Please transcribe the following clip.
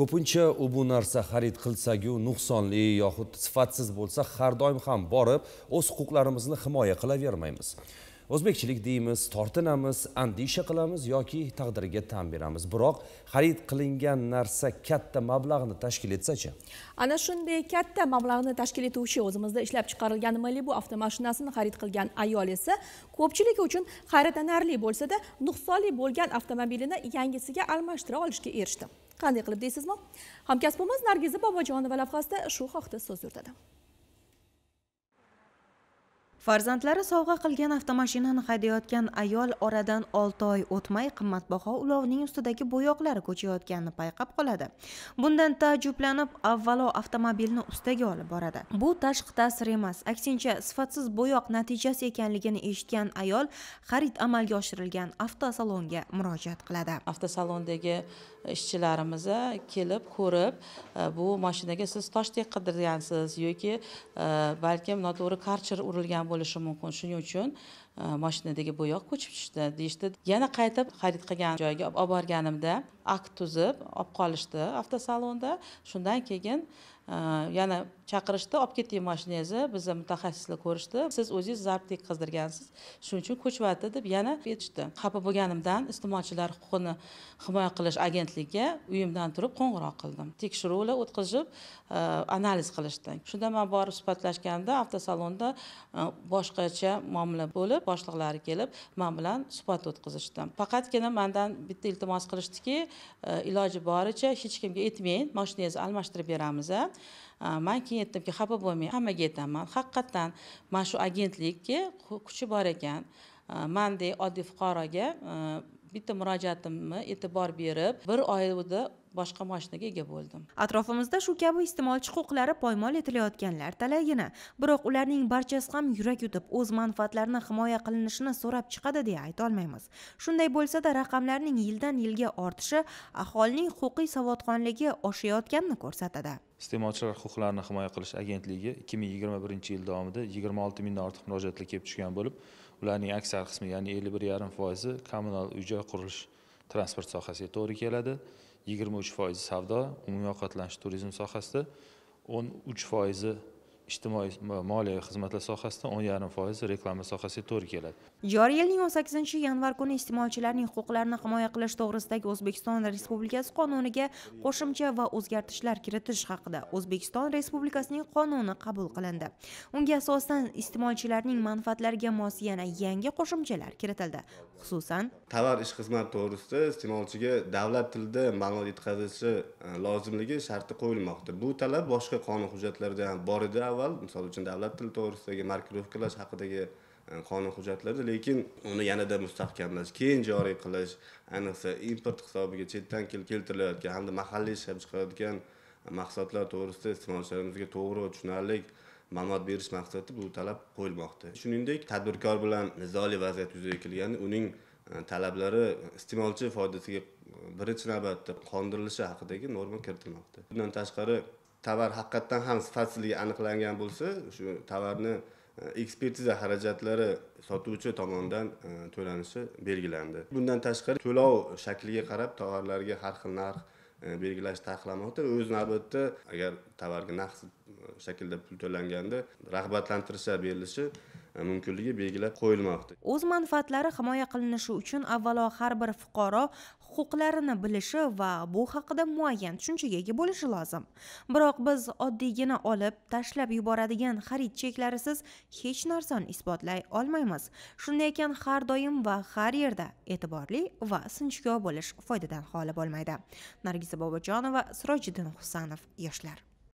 ko'pincha u bu narsa xarid qilsagu nuqsonli yoxud sifatsiz bo'lsa har doim ham borib o'z huquqlarimizni himoya qilavermaymiz o'zbekchilik deymiz tortinamiz andisha qilamiz yoki taqdirga tan beramiz biroq xarid qilingan narsa katta mablag'ni tashkil etsachi ana shunday katta mablag'ni tashkil etuvchi o'zimizda ishlab chiqarilgan bu avtomashinasini xarid qilgan ayol esa ko'pchilik uchun hayratlanarli bo'lsada nuqsonli bo'lgan avtomobilini yangisiga almashtira olishga erishdi qanday qilib deysizmi hamkasbimiz nargiza bobojonova lavhasida shu haqda so'z yuritadi farzandlari sovg'a qilgan avtomashinani haydayotgan ayol oradan 6 oy o'tmay qimmatbaho ulovning ustidagi bo'yoqlari ko'chayotganini payqab qoladi bundan taajjublanib avvalo avtomobilni ustaga olib boradi bu tashqi ta'sir emas aksincha sifatsiz bo'yoq natijasi ekanligini eshitgan ayol xarid amalga oshirilgan avtosalonga murojaat qiladi avtosalondagi ishchilarimiz kelib ko'rib e, bu mashinaga siz toshdek qidirgansiz yoki e, balkim noto'g'ri karcher urilgan bo'lishi mumkin shuning uchun e, mashinadagi bo'yoq ko'chib tushdi deyishdi yana qaytib xarid qilgan joyga olib borganimda akt tuzib olib qolishdi avtosalonda shundan keyin Э, yana chaqirishdi olib keting mashinangizni bizni mutaxassislar ko'rishdi siz o'zingiz zarbdek qizdirgansiz shuning uchun ko'chyapti deb yana aytishdi xafa bo'lganimdan iste'molchilar huquqini himoya qilish agentligiga uyimdan turib qo'ng'iroq qildim tekshiruvlar o'tkazib e, analiz qilishdi shunda man borib suhbatlashganda avtosalonda e, boshqacha muomala bo'lib boshliqlari kelib man bilan suhbat o'tkazishdi faqatgina mandan bitta iltimos qilishdiki e, iloji boricha hech kimga aytmang mashinangizni almashtirib beramiz man keyin aytdimki xafa bo'lmang hammaga aytaman haqiqatdan mana shu agentlikka kuchi bor ekan mandek oddiy fuqaroga bitta murojaatimni e'tibor berib bir oyda boshqa mashinaga ega bo'ldim atrofimizda shu kabi iste'molchi huquqlari poymol etilayotganlar talaygina biroq ularning barchasi ham yurak yutib o'z manfaatlarini himoya qilinishini so'rab chiqadi deya aytolmaymiz shunday bo'lsa-da raqamlarning yildan yilga ortishi aholining huquqiy savodxonligi oshayotganini ko'rsatadi iste'molchilar huquqlarini himoya qilish agentligi 2021 yil davomida 26 mingdan ortiq murojaatlar kelib tushgan bo'lib ularning aksar qismi ya'ni 51,5 foizi kommunal uy joy qurilish transport sohasiga to'g'ri keladi yigirma uch foizi savdo umumiy ovqatlanish turizm sohasida o'n uch foizi ijtimoiy moliyaviy xizmatlar sohasida o'n yarim foiz reklama sohasiga to'g'ri keladi joriy yilning o'n sakkizinchi yanvar kuni iste'molchilarning huquqlarini himoya qilish to'g'risidagi o'zbekiston respublikasi qonuniga qo'shimcha va o'zgartishlar kiritish haqida o'zbekiston respublikasining qonuni qabul qilindi unga asosan iste'molchilarning manfaatlariga mos yana yangi qo'shimchalar kiritildi xususan tovar ish xizmat to'g'risida iste'molchiga davlat tilida ma'lumot yetkazishi e, lozimligi sharti qo'yilmoqda bu talab boshqa qonun hujjatlarida ham bor edi avval misol uchun davlat tili to'g'risidagi markirovkalash haqidagi e, qonun hujjatlarida lekin uni yanada mustahkamlash keyin joriy qilish ayniqsa import hisobiga chetdan keltirilayotgan hamda mahalliy ishlab chiqarayotgan mahsulotlar to'g'risida iste'molchilarimizga to'g'ri va tushunarli ma'lumot berish maqsadida bu talab qo'yilmoqda shuningdek tadbirkor bilan nizoli vaziyat yuzaga kelganda uning e, talablari iste'molchi foydasiga e, birinchi navbatda qondirilishi haqidagi norma kiritilmoqda bundan tashqari tovar haqiqatdan ham sifatsizligi aniqlangan bo'lsa shu tovarni e, ekspertiza xarajatlari sotuvchi tomonidan e, to'lanishi belgilandi bundan tashqari to'lov shakliga qarab tovarlarga har xil narx e, belgilash taqiqlanmoqda o'z navbatida agar tovarga naqd shaklda pul to'langanda rag'batlantirishlar berilishi E, mumkinligi belgilab qo'yilmoqda o'z manfaatlari himoya qilinishi uchun avvalo har bir fuqaro huquqlarini bilishi va bu haqida muayyan tushunchaga ega bo'lishi lozim biroq biz oddiygina olib tashlab yuboradigan xarid cheklarisiz hech narsani isbotlay olmaymiz shunday ekan har doim va har yerda e'tiborli va sinchkov bo'lish foydadan xoli bo'lmaydi nargiza bobojonova sirojiddin husanov yoshlar